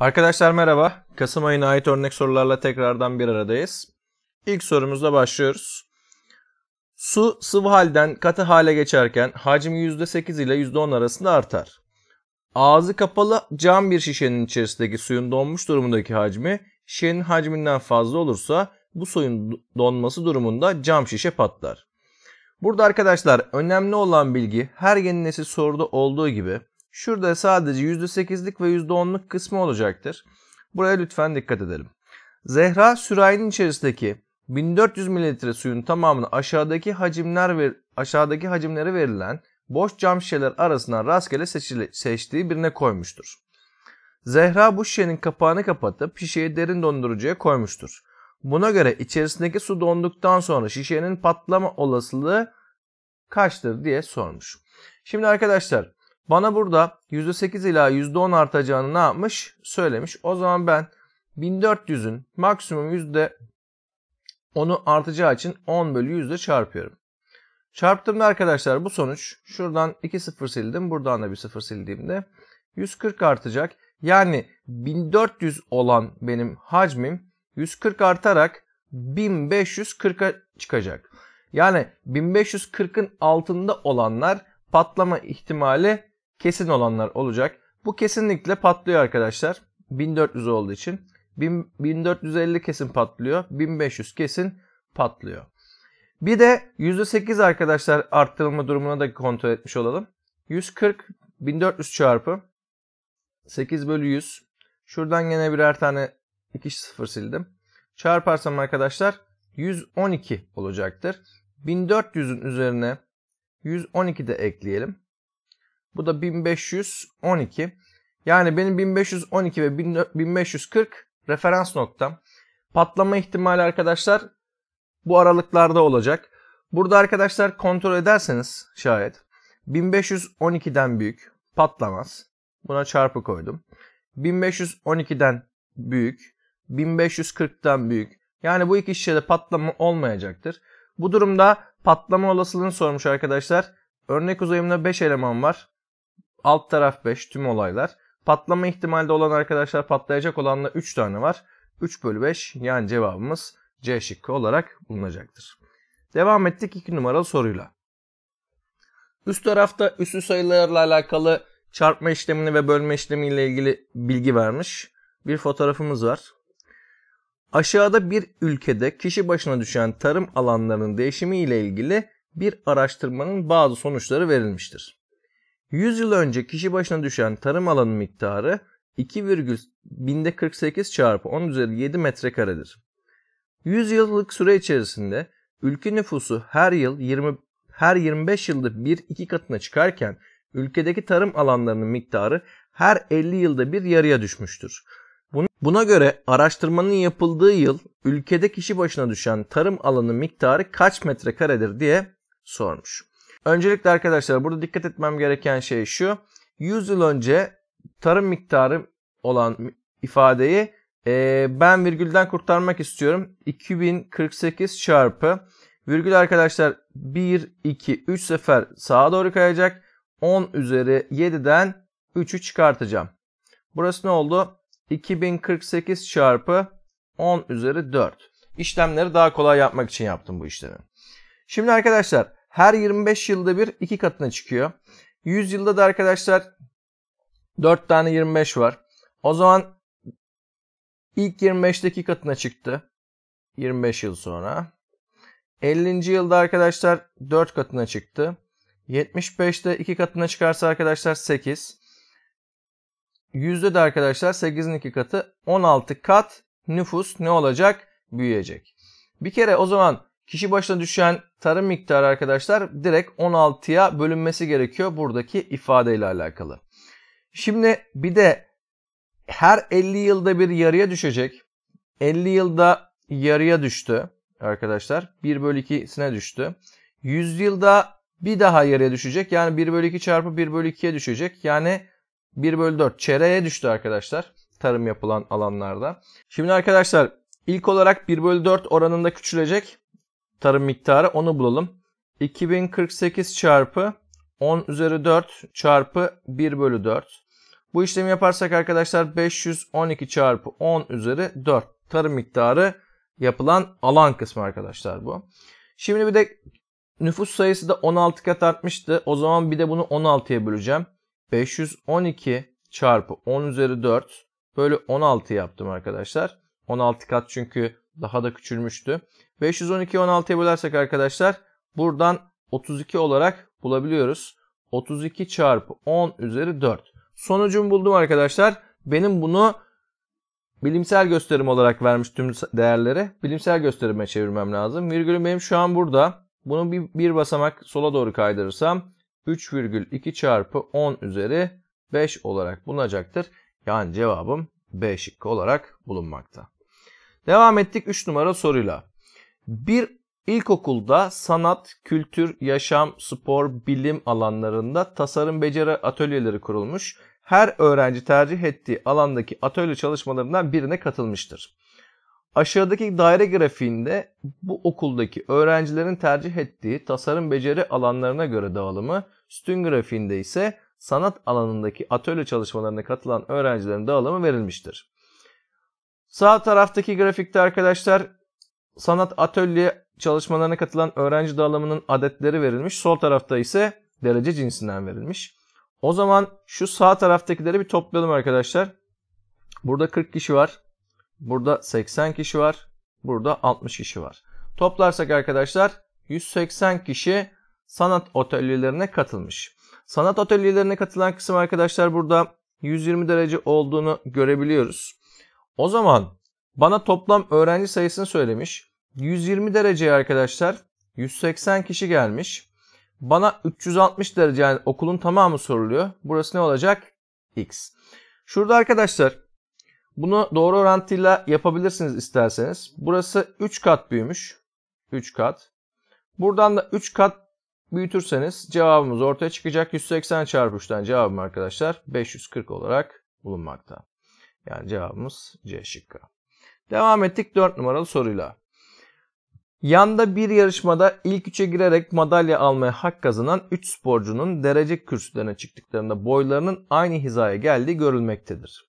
Arkadaşlar merhaba. Kasım ayına ait örnek sorularla tekrardan bir aradayız. İlk sorumuzla başlıyoruz. Su sıvı halden katı hale geçerken hacmi %8 ile %10 arasında artar. Ağzı kapalı cam bir şişenin içerisindeki suyun donmuş durumundaki hacmi şişenin hacminden fazla olursa bu suyun donması durumunda cam şişe patlar. Burada arkadaşlar önemli olan bilgi her yeni nesil soruda olduğu gibi Şurada sadece %8'lik ve %10'luk kısmı olacaktır. Buraya lütfen dikkat edelim. Zehra sürahinin içerisindeki 1400 ml suyun tamamını aşağıdaki hacimler ve aşağıdaki hacimleri verilen boş cam şişeler arasından rastgele seçtiği birine koymuştur. Zehra bu şişenin kapağını kapatıp şişeyi derin dondurucuya koymuştur. Buna göre içerisindeki su donduktan sonra şişenin patlama olasılığı kaçtır diye sormuş. Şimdi arkadaşlar bana burada %8 ila %10 artacağını ne yapmış? Söylemiş. O zaman ben 1400'ün maksimum %10'u artacağı için 10 bölü 100 çarpıyorum. Çarptığımda arkadaşlar bu sonuç şuradan 2 sıfır sildim. Buradan da bir sıfır sildiğimde 140 artacak. Yani 1400 olan benim hacmim 140 artarak 1540'a çıkacak. Yani 1540'ın altında olanlar patlama ihtimali kesin olanlar olacak. Bu kesinlikle patlıyor arkadaşlar. 1400 olduğu için. 1450 kesin patlıyor. 1500 kesin patlıyor. Bir de %8 arkadaşlar arttırılma durumuna da kontrol etmiş olalım. 140 1400 çarpı 8 bölü 100. Şuradan yine birer tane 2 sıfır sildim. Çarparsam arkadaşlar 112 olacaktır. 1400'ün üzerine 112 de ekleyelim. Bu da 1512. Yani benim 1512 ve 1540 referans noktam. Patlama ihtimali arkadaşlar bu aralıklarda olacak. Burada arkadaşlar kontrol ederseniz şayet 1512'den büyük patlamaz. Buna çarpı koydum. 1512'den büyük, 1540'tan büyük. Yani bu iki şişede patlama olmayacaktır. Bu durumda patlama olasılığını sormuş arkadaşlar. Örnek uzayımda 5 eleman var. Alt taraf 5 tüm olaylar. Patlama ihtimalde olan arkadaşlar patlayacak olanla 3 tane var. 3 bölü 5 yani cevabımız C şıkkı olarak bulunacaktır. Devam ettik 2 numaralı soruyla. Üst tarafta üslü sayılarla alakalı çarpma işlemini ve bölme işlemiyle ilgili bilgi vermiş. Bir fotoğrafımız var. Aşağıda bir ülkede kişi başına düşen tarım alanlarının değişimi ile ilgili bir araştırmanın bazı sonuçları verilmiştir. 100 yıl önce kişi başına düşen tarım alanı miktarı 2,1048 çarpı 10 üzeri 7 metrekaredir. 100 yıllık süre içerisinde ülke nüfusu her yıl 20 her 25 yılda 1-2 katına çıkarken ülkedeki tarım alanlarının miktarı her 50 yılda bir yarıya düşmüştür. Buna göre araştırmanın yapıldığı yıl ülkede kişi başına düşen tarım alanı miktarı kaç metrekaredir diye sormuş. Öncelikle arkadaşlar burada dikkat etmem gereken şey şu. 100 yıl önce tarım miktarı olan ifadeyi e, ben virgülden kurtarmak istiyorum. 2048 çarpı virgül arkadaşlar 1, 2, 3 sefer sağa doğru kayacak. 10 üzeri 7'den 3'ü çıkartacağım. Burası ne oldu? 2048 çarpı 10 üzeri 4. İşlemleri daha kolay yapmak için yaptım bu işlemi. Şimdi arkadaşlar her 25 yılda bir iki katına çıkıyor. 100 yılda da arkadaşlar 4 tane 25 var. O zaman ilk 25'teki katına çıktı. 25 yıl sonra. 50. yılda arkadaşlar 4 katına çıktı. 75'te 2 katına çıkarsa arkadaşlar 8. 100'de de arkadaşlar 8'in 2 katı 16 kat nüfus ne olacak? Büyüyecek. Bir kere o zaman Kişi başına düşen tarım miktarı arkadaşlar direkt 16'ya bölünmesi gerekiyor buradaki ifadeyle alakalı. Şimdi bir de her 50 yılda bir yarıya düşecek. 50 yılda yarıya düştü arkadaşlar. 1 bölü 2'sine düştü. 100 yılda bir daha yarıya düşecek. Yani 1 bölü 2 çarpı 1 bölü 2'ye düşecek. Yani 1 bölü 4 çereye düştü arkadaşlar. Tarım yapılan alanlarda. Şimdi arkadaşlar ilk olarak 1 bölü 4 oranında küçülecek tarım miktarı onu bulalım. 2048 çarpı 10 üzeri 4 çarpı 1 bölü 4. Bu işlemi yaparsak arkadaşlar 512 çarpı 10 üzeri 4 tarım miktarı yapılan alan kısmı arkadaşlar bu. Şimdi bir de nüfus sayısı da 16 kat artmıştı. O zaman bir de bunu 16'ya böleceğim. 512 çarpı 10 üzeri 4 bölü 16 yaptım arkadaşlar. 16 kat çünkü daha da küçülmüştü. 512 16'ya bölersek arkadaşlar buradan 32 olarak bulabiliyoruz. 32 çarpı 10 üzeri 4. Sonucumu buldum arkadaşlar. Benim bunu bilimsel gösterim olarak vermiş tüm değerleri bilimsel gösterime çevirmem lazım. Virgülüm benim şu an burada. Bunu bir, bir basamak sola doğru kaydırırsam 3,2 çarpı 10 üzeri 5 olarak bulunacaktır. Yani cevabım B şıkkı olarak bulunmakta. Devam ettik 3 numara soruyla. Bir ilkokulda sanat, kültür, yaşam, spor, bilim alanlarında tasarım beceri atölyeleri kurulmuş. Her öğrenci tercih ettiği alandaki atölye çalışmalarından birine katılmıştır. Aşağıdaki daire grafiğinde bu okuldaki öğrencilerin tercih ettiği tasarım beceri alanlarına göre dağılımı, sütun grafiğinde ise sanat alanındaki atölye çalışmalarına katılan öğrencilerin dağılımı verilmiştir. Sağ taraftaki grafikte arkadaşlar sanat atölye çalışmalarına katılan öğrenci dağılımının adetleri verilmiş. Sol tarafta ise derece cinsinden verilmiş. O zaman şu sağ taraftakileri bir toplayalım arkadaşlar. Burada 40 kişi var. Burada 80 kişi var. Burada 60 kişi var. Toplarsak arkadaşlar 180 kişi sanat atölyelerine katılmış. Sanat atölyelerine katılan kısım arkadaşlar burada 120 derece olduğunu görebiliyoruz. O zaman bana toplam öğrenci sayısını söylemiş. 120 dereceye arkadaşlar 180 kişi gelmiş. Bana 360 derece yani okulun tamamı soruluyor. Burası ne olacak? X. Şurada arkadaşlar bunu doğru orantıyla yapabilirsiniz isterseniz. Burası 3 kat büyümüş. 3 kat. Buradan da 3 kat büyütürseniz cevabımız ortaya çıkacak. 180 çarpı 3'ten cevabım arkadaşlar 540 olarak bulunmakta. Yani cevabımız C şıkkı. Devam ettik 4 numaralı soruyla. Yanda bir yarışmada ilk üçe girerek madalya almaya hak kazanan 3 sporcunun derece kürsülerine çıktıklarında boylarının aynı hizaya geldiği görülmektedir.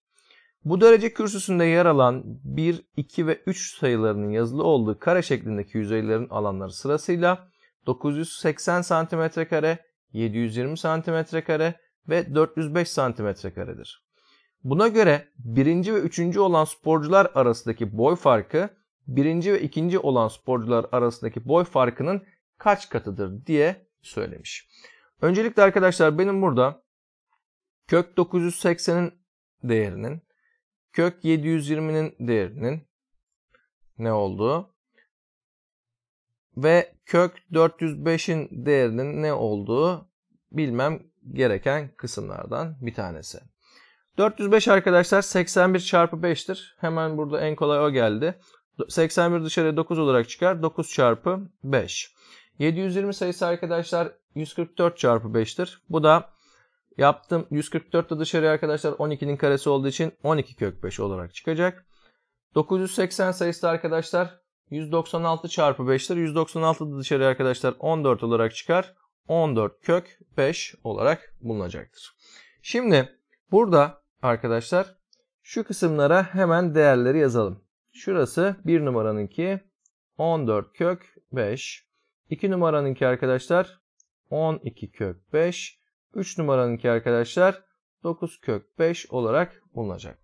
Bu derece kürsüsünde yer alan 1, 2 ve 3 sayılarının yazılı olduğu kare şeklindeki yüzeylerin alanları sırasıyla 980 cm kare, 720 cm kare ve 405 cm karedir. Buna göre birinci ve üçüncü olan sporcular arasındaki boy farkı birinci ve ikinci olan sporcular arasındaki boy farkının kaç katıdır diye söylemiş. Öncelikle arkadaşlar benim burada kök 980'in değerinin kök 720'nin değerinin ne olduğu ve kök 405'in değerinin ne olduğu bilmem gereken kısımlardan bir tanesi. 405 arkadaşlar 81 çarpı 5'tir. Hemen burada en kolay o geldi. 81 dışarıya 9 olarak çıkar. 9 çarpı 5. 720 sayısı arkadaşlar 144 çarpı 5'tir. Bu da yaptım. 144 de dışarıya arkadaşlar 12'nin karesi olduğu için 12 kök 5 olarak çıkacak. 980 sayısı da arkadaşlar 196 çarpı 5'tir. 196 da dışarıya arkadaşlar 14 olarak çıkar. 14 kök 5 olarak bulunacaktır. Şimdi burada arkadaşlar. Şu kısımlara hemen değerleri yazalım. Şurası 1 numaranınki 14 kök 5. 2 numaranınki arkadaşlar 12 kök 5. 3 numaranınki arkadaşlar 9 kök 5 olarak bulunacak.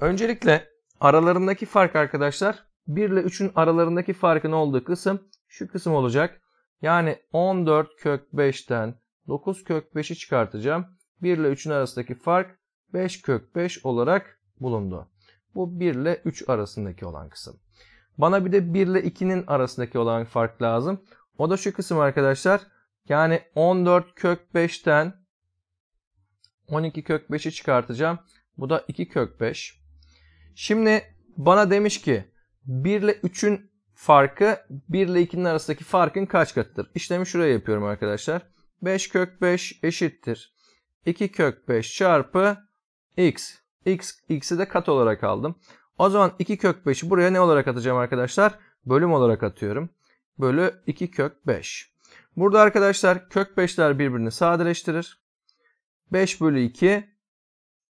Öncelikle aralarındaki fark arkadaşlar 1 ile 3'ün aralarındaki farkın olduğu kısım şu kısım olacak. Yani 14 kök 5'ten 9 kök 5'i çıkartacağım. 1 ile 3'ün arasındaki fark 5 kök 5 olarak bulundu. Bu 1 ile 3 arasındaki olan kısım. Bana bir de 1 ile 2'nin arasındaki olan fark lazım. O da şu kısım arkadaşlar. Yani 14 kök 5'ten 12 kök 5'i çıkartacağım. Bu da 2 kök 5. Şimdi bana demiş ki 1 ile 3'ün farkı 1 ile 2'nin arasındaki farkın kaç katıdır? İşlemi şuraya yapıyorum arkadaşlar. 5 kök 5 eşittir. 2 kök 5 çarpı x. x x'i de kat olarak aldım. O zaman 2 kök 5'i buraya ne olarak atacağım arkadaşlar? Bölüm olarak atıyorum. Bölü 2 kök 5. Burada arkadaşlar kök 5'ler birbirini sadeleştirir. 5 bölü 2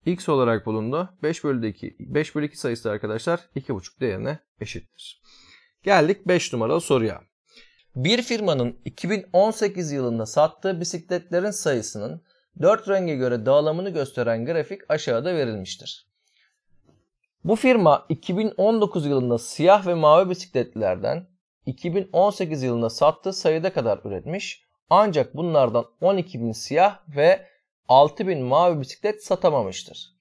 x olarak bulundu. 5 bölü 2, 5 bölü 2 sayısı arkadaşlar 2,5 değerine eşittir. Geldik 5 numaralı soruya. Bir firmanın 2018 yılında sattığı bisikletlerin sayısının Dört renge göre dağılımını gösteren grafik aşağıda verilmiştir. Bu firma 2019 yılında siyah ve mavi bisikletlerden 2018 yılında sattığı sayıda kadar üretmiş. Ancak bunlardan 12.000 siyah ve 6.000 mavi bisiklet satamamıştır.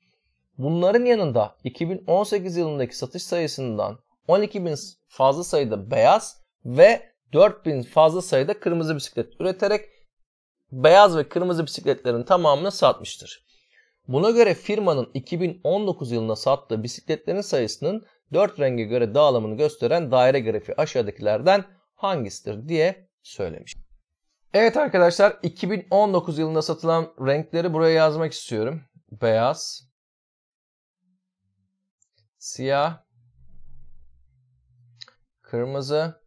Bunların yanında 2018 yılındaki satış sayısından 12.000 fazla sayıda beyaz ve 4000 fazla sayıda kırmızı bisiklet üreterek beyaz ve kırmızı bisikletlerin tamamını satmıştır. Buna göre firmanın 2019 yılında sattığı bisikletlerin sayısının 4 renge göre dağılımını gösteren daire grafiği aşağıdakilerden hangisidir diye söylemiş. Evet arkadaşlar 2019 yılında satılan renkleri buraya yazmak istiyorum. Beyaz, siyah, kırmızı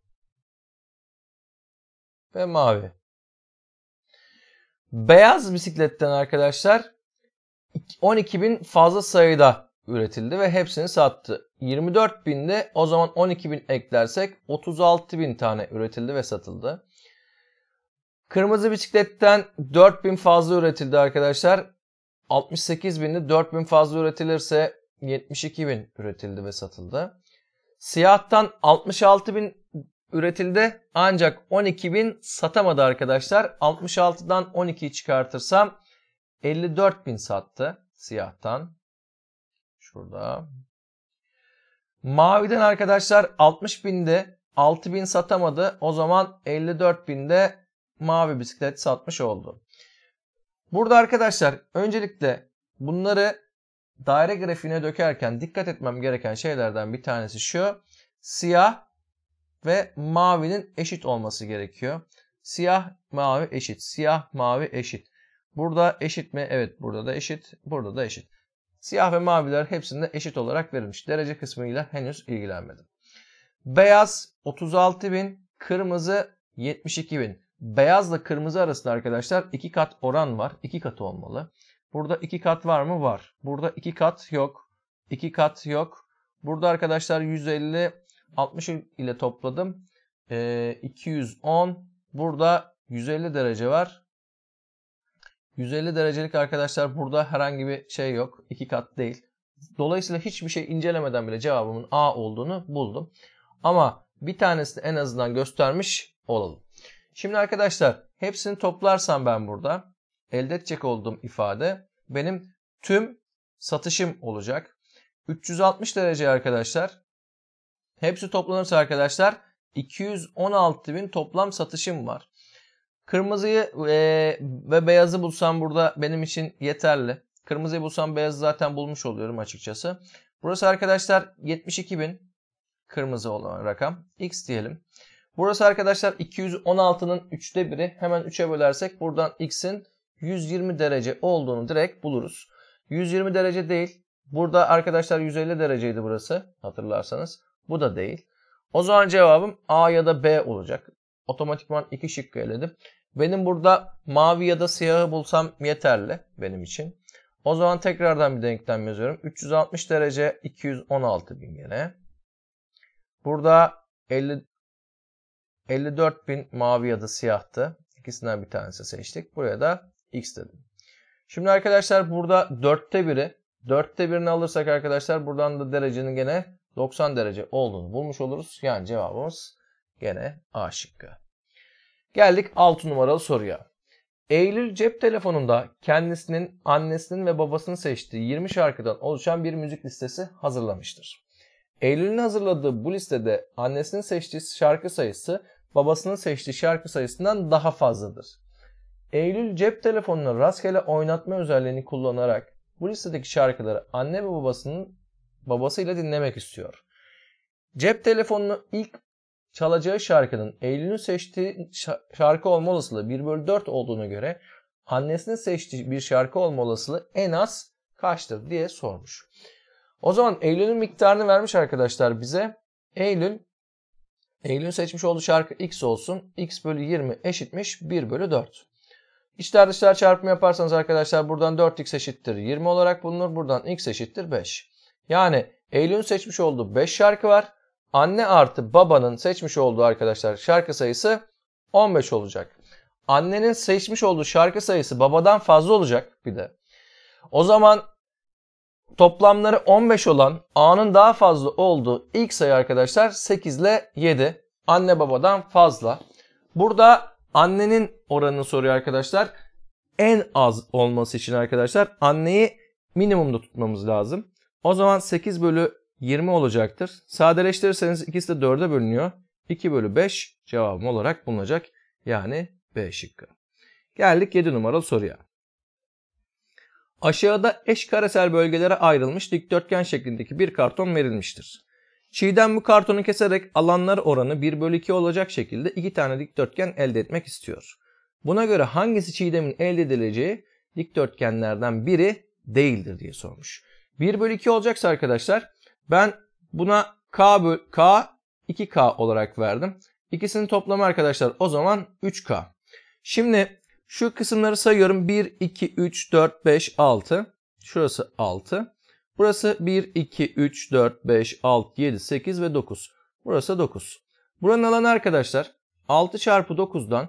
ve mavi. Beyaz bisikletten arkadaşlar 12 bin fazla sayıda üretildi ve hepsini sattı. 24 binde o zaman 12 bin eklersek 36 bin tane üretildi ve satıldı. Kırmızı bisikletten 4 bin fazla üretildi arkadaşlar. 68 binde bin fazla üretilirse 72 bin üretildi ve satıldı. Siyahtan 66 bin üretildi ancak 12.000 satamadı arkadaşlar. 66'dan 12'yi çıkartırsam 54.000 sattı siyahtan. Şurada. Maviden arkadaşlar 60.000'de 6.000 satamadı. O zaman 54.000'de mavi bisiklet satmış oldu. Burada arkadaşlar öncelikle bunları daire grafiğine dökerken dikkat etmem gereken şeylerden bir tanesi şu. Siyah ve mavinin eşit olması gerekiyor. Siyah mavi eşit. Siyah mavi eşit. Burada eşit mi? Evet burada da eşit. Burada da eşit. Siyah ve maviler hepsinde eşit olarak verilmiş. Derece kısmıyla henüz ilgilenmedim. Beyaz 36.000, kırmızı 72.000. Beyazla kırmızı arasında arkadaşlar 2 kat oran var. 2 kat olmalı. Burada 2 kat var mı? Var. Burada 2 kat yok. 2 kat yok. Burada arkadaşlar 150 60 ile topladım. E, ee, 210. Burada 150 derece var. 150 derecelik arkadaşlar burada herhangi bir şey yok. iki kat değil. Dolayısıyla hiçbir şey incelemeden bile cevabımın A olduğunu buldum. Ama bir tanesini en azından göstermiş olalım. Şimdi arkadaşlar hepsini toplarsam ben burada elde edecek olduğum ifade benim tüm satışım olacak. 360 derece arkadaşlar Hepsi toplanırsa arkadaşlar 216 bin toplam satışım var. Kırmızıyı e, ve beyazı bulsam burada benim için yeterli. Kırmızıyı bulsam beyazı zaten bulmuş oluyorum açıkçası. Burası arkadaşlar 72 bin kırmızı olan rakam. X diyelim. Burası arkadaşlar 216'nın 3'te 1'i. Hemen 3'e bölersek buradan x'in 120 derece olduğunu direkt buluruz. 120 derece değil. Burada arkadaşlar 150 dereceydi burası hatırlarsanız. Bu da değil. O zaman cevabım A ya da B olacak. Otomatikman iki şıkkı eledim. Benim burada mavi ya da siyahı bulsam yeterli benim için. O zaman tekrardan bir denklem yazıyorum. 360 derece 216 bin yine. Burada 50, 54 bin mavi ya da siyahtı. İkisinden bir tanesi seçtik. Buraya da x dedim. Şimdi arkadaşlar burada dörtte biri. Dörtte birini alırsak arkadaşlar buradan da derecenin gene 90 derece olduğunu bulmuş oluruz. Yani cevabımız gene A şıkkı. Geldik 6 numaralı soruya. Eylül cep telefonunda kendisinin, annesinin ve babasının seçtiği 20 şarkıdan oluşan bir müzik listesi hazırlamıştır. Eylül'ün hazırladığı bu listede annesinin seçtiği şarkı sayısı babasının seçtiği şarkı sayısından daha fazladır. Eylül cep telefonunu rastgele oynatma özelliğini kullanarak bu listedeki şarkıları anne ve babasının babasıyla dinlemek istiyor. Cep telefonunu ilk çalacağı şarkının Eylül'ün seçtiği şarkı olma olasılığı 1 bölü 4 olduğuna göre annesinin seçtiği bir şarkı olma olasılığı en az kaçtır diye sormuş. O zaman Eylül'ün miktarını vermiş arkadaşlar bize. Eylül Eylül'ün seçmiş olduğu şarkı x olsun. x bölü 20 eşitmiş 1 bölü 4. İçler dışlar çarpımı yaparsanız arkadaşlar buradan 4x eşittir 20 olarak bulunur. Buradan x eşittir 5. Yani Eylül'ün seçmiş olduğu 5 şarkı var. Anne artı babanın seçmiş olduğu arkadaşlar şarkı sayısı 15 olacak. Annenin seçmiş olduğu şarkı sayısı babadan fazla olacak bir de. O zaman toplamları 15 olan A'nın daha fazla olduğu ilk sayı arkadaşlar 8 ile 7. Anne babadan fazla. Burada annenin oranını soruyor arkadaşlar. En az olması için arkadaşlar anneyi minimumda tutmamız lazım. O zaman 8 bölü 20 olacaktır. Sadeleştirirseniz ikisi de 4'e bölünüyor. 2 bölü 5 cevabım olarak bulunacak. Yani B şıkkı. Geldik 7 numaralı soruya. Aşağıda eş karesel bölgelere ayrılmış dikdörtgen şeklindeki bir karton verilmiştir. Çiğdem bu kartonu keserek alanlar oranı 1 bölü 2 olacak şekilde 2 tane dikdörtgen elde etmek istiyor. Buna göre hangisi Çiğdem'in elde edileceği dikdörtgenlerden biri değildir diye sormuş. 1 bölü 2 olacaksa arkadaşlar ben buna k, böl k 2k olarak verdim. İkisinin toplamı arkadaşlar o zaman 3k. Şimdi şu kısımları sayıyorum. 1, 2, 3, 4, 5, 6. Şurası 6. Burası 1, 2, 3, 4, 5, 6, 7, 8 ve 9. Burası 9. Buranın alanı arkadaşlar 6 çarpı 9'dan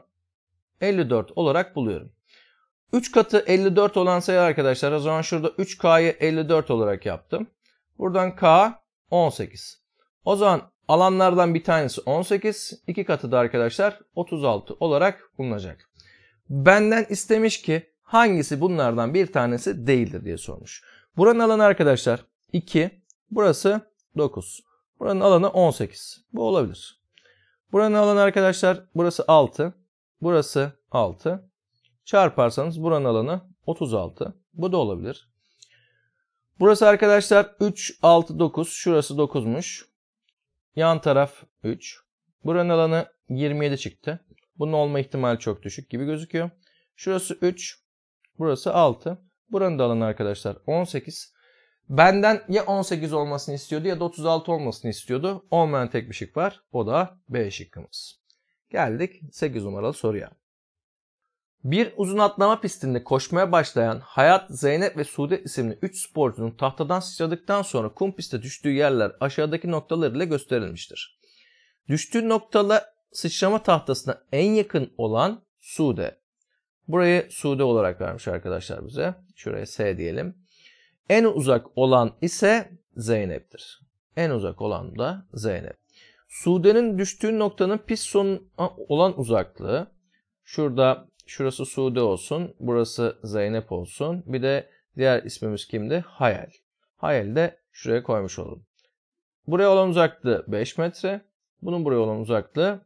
54 olarak buluyorum. 3 katı 54 olan sayı arkadaşlar. O zaman şurada 3K'yı 54 olarak yaptım. Buradan K 18. O zaman alanlardan bir tanesi 18. 2 katı da arkadaşlar 36 olarak bulunacak. Benden istemiş ki hangisi bunlardan bir tanesi değildir diye sormuş. Buranın alanı arkadaşlar 2. Burası 9. Buranın alanı 18. Bu olabilir. Buranın alanı arkadaşlar burası 6. Burası 6. Çarparsanız buranın alanı 36. Bu da olabilir. Burası arkadaşlar 3, 6, 9. Şurası 9'muş. Yan taraf 3. Buranın alanı 27 çıktı. Bunun olma ihtimali çok düşük gibi gözüküyor. Şurası 3. Burası 6. Buranın da alanı arkadaşlar 18. Benden ya 18 olmasını istiyordu ya da 36 olmasını istiyordu. Olmayan tek bir şık var. O da B şıkkımız. Geldik 8 numaralı soruya. Bir uzun atlama pistinde koşmaya başlayan Hayat, Zeynep ve Sude isimli 3 sporcunun tahtadan sıçradıktan sonra kum pistte düştüğü yerler aşağıdaki noktalar ile gösterilmiştir. Düştüğü noktala sıçrama tahtasına en yakın olan Sude. Burayı Sude olarak vermiş arkadaşlar bize. Şuraya S diyelim. En uzak olan ise Zeynep'tir. En uzak olan da Zeynep. Sude'nin düştüğü noktanın pist sonu olan uzaklığı. Şurada Şurası Sude olsun. Burası Zeynep olsun. Bir de diğer ismimiz kimdi? Hayal. Hayal de şuraya koymuş olalım. Buraya olan uzaklığı 5 metre. Bunun buraya olan uzaklığı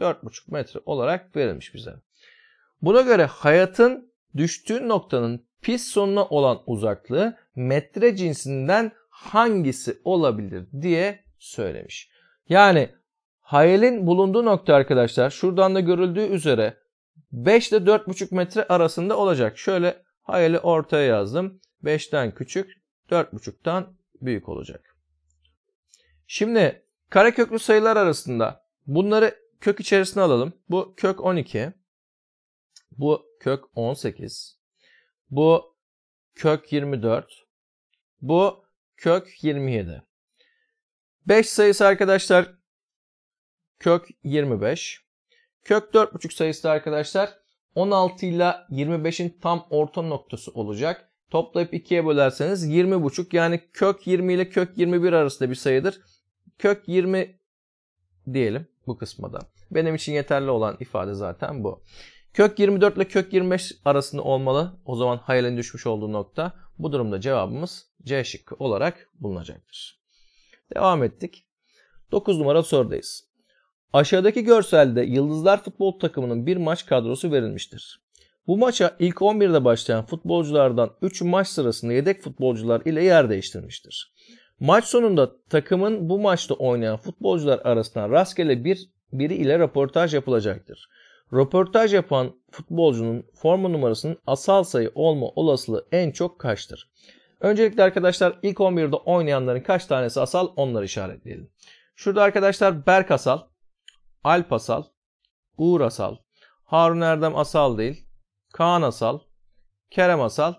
4,5 metre olarak verilmiş bize. Buna göre hayatın düştüğü noktanın pis sonuna olan uzaklığı metre cinsinden hangisi olabilir diye söylemiş. Yani hayalin bulunduğu nokta arkadaşlar şuradan da görüldüğü üzere 5 ile 4,5 metre arasında olacak. Şöyle hayali ortaya yazdım. 5'ten küçük, 4,5'tan büyük olacak. Şimdi kareköklü sayılar arasında bunları kök içerisine alalım. Bu kök 12. Bu kök 18. Bu kök 24. Bu kök 27. 5 sayısı arkadaşlar kök 25. Kök 4,5 sayısı da arkadaşlar 16 ile 25'in tam orta noktası olacak. Toplayıp 2'ye bölerseniz 20,5 yani kök 20 ile kök 21 arasında bir sayıdır. Kök 20 diyelim bu kısmada. Benim için yeterli olan ifade zaten bu. Kök 24 ile kök 25 arasında olmalı. O zaman hayalin düşmüş olduğu nokta. Bu durumda cevabımız C şıkkı olarak bulunacaktır. Devam ettik. 9 numara sorudayız. Aşağıdaki görselde Yıldızlar futbol takımının bir maç kadrosu verilmiştir. Bu maça ilk 11'de başlayan futbolculardan 3 maç sırasında yedek futbolcular ile yer değiştirmiştir. Maç sonunda takımın bu maçta oynayan futbolcular arasından rastgele bir biri ile röportaj yapılacaktır. Röportaj yapan futbolcunun forma numarasının asal sayı olma olasılığı en çok kaçtır? Öncelikle arkadaşlar ilk 11'de oynayanların kaç tanesi asal onları işaretleyelim. Şurada arkadaşlar Berk Asal, Alp Asal, Uğur Asal, Harun Erdem Asal değil, Kaan Asal, Kerem Asal.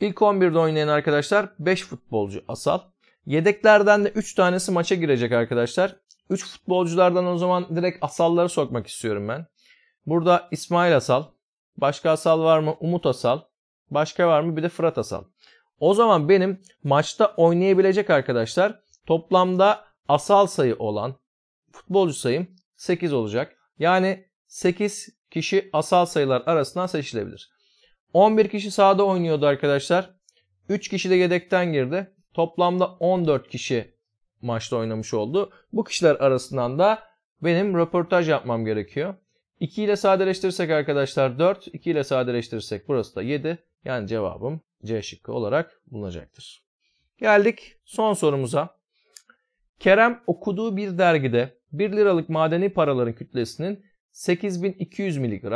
İlk 11'de oynayan arkadaşlar 5 futbolcu Asal. Yedeklerden de 3 tanesi maça girecek arkadaşlar. 3 futbolculardan o zaman direkt Asalları sokmak istiyorum ben. Burada İsmail Asal, başka Asal var mı? Umut Asal, başka var mı? Bir de Fırat Asal. O zaman benim maçta oynayabilecek arkadaşlar toplamda asal sayı olan futbolcu sayım 8 olacak. Yani 8 kişi asal sayılar arasından seçilebilir. 11 kişi sahada oynuyordu arkadaşlar. 3 kişi de yedekten girdi. Toplamda 14 kişi maçta oynamış oldu. Bu kişiler arasından da benim röportaj yapmam gerekiyor. 2 ile sadeleştirirsek arkadaşlar 4, 2 ile sadeleştirirsek burası da 7. Yani cevabım C şıkkı olarak bulunacaktır. Geldik son sorumuza. Kerem okuduğu bir dergide 1 liralık madeni paraların kütlesinin 8200 mg,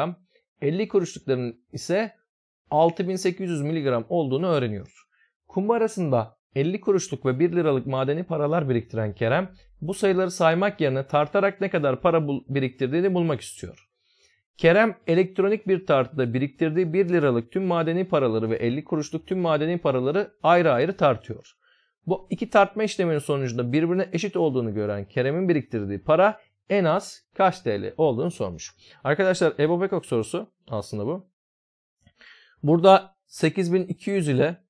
50 kuruşlukların ise 6800 mg olduğunu öğreniyoruz. arasında 50 kuruşluk ve 1 liralık madeni paralar biriktiren Kerem bu sayıları saymak yerine tartarak ne kadar para biriktirdiğini bulmak istiyor. Kerem elektronik bir tartıda biriktirdiği 1 liralık tüm madeni paraları ve 50 kuruşluk tüm madeni paraları ayrı ayrı tartıyor. Bu iki tartma işleminin sonucunda birbirine eşit olduğunu gören Kerem'in biriktirdiği para en az kaç TL olduğunu sormuş. Arkadaşlar Ebo Bekok sorusu aslında bu. Burada 8200 ile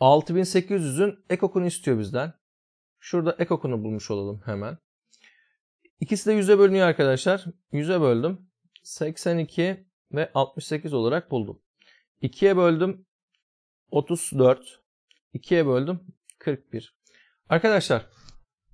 6800'ün ekokunu istiyor bizden. Şurada ekokunu bulmuş olalım hemen. İkisi de 100'e bölünüyor arkadaşlar. 100'e böldüm. 82 ve 68 olarak buldum. 2'ye böldüm. 34. 2'ye böldüm. 41. Arkadaşlar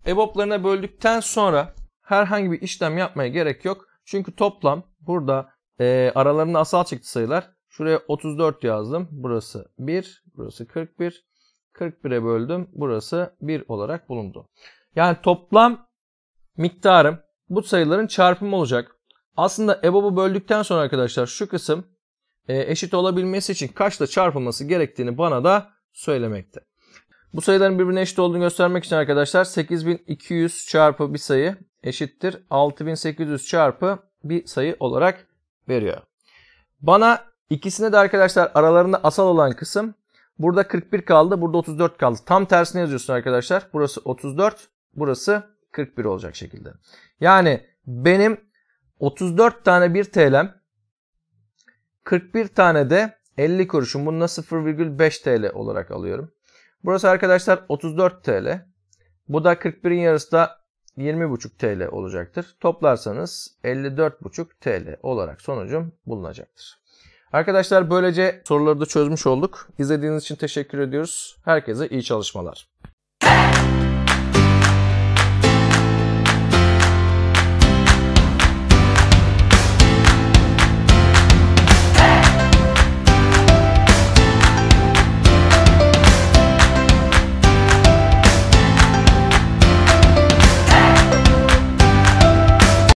EBOB'larına böldükten sonra herhangi bir işlem yapmaya gerek yok. Çünkü toplam burada e, aralarında asal çıktı sayılar. Şuraya 34 yazdım. Burası 1. Burası 41. 41'e böldüm. Burası 1 olarak bulundu. Yani toplam miktarım bu sayıların çarpımı olacak. Aslında EBOB'u böldükten sonra arkadaşlar şu kısım e, eşit olabilmesi için kaçla çarpılması gerektiğini bana da söylemekte. Bu sayıların birbirine eşit olduğunu göstermek için arkadaşlar 8200 çarpı bir sayı eşittir 6800 çarpı bir sayı olarak veriyor. Bana ikisine de arkadaşlar aralarında asal olan kısım burada 41 kaldı burada 34 kaldı. Tam tersini yazıyorsun arkadaşlar. Burası 34 burası 41 olacak şekilde. Yani benim 34 tane 1 TL'm 41 tane de 50 kuruşum. Bunu da 0,5 TL olarak alıyorum. Burası arkadaşlar 34 TL. Bu da 41'in yarısı da 20,5 TL olacaktır. Toplarsanız 54,5 TL olarak sonucum bulunacaktır. Arkadaşlar böylece soruları da çözmüş olduk. İzlediğiniz için teşekkür ediyoruz. Herkese iyi çalışmalar.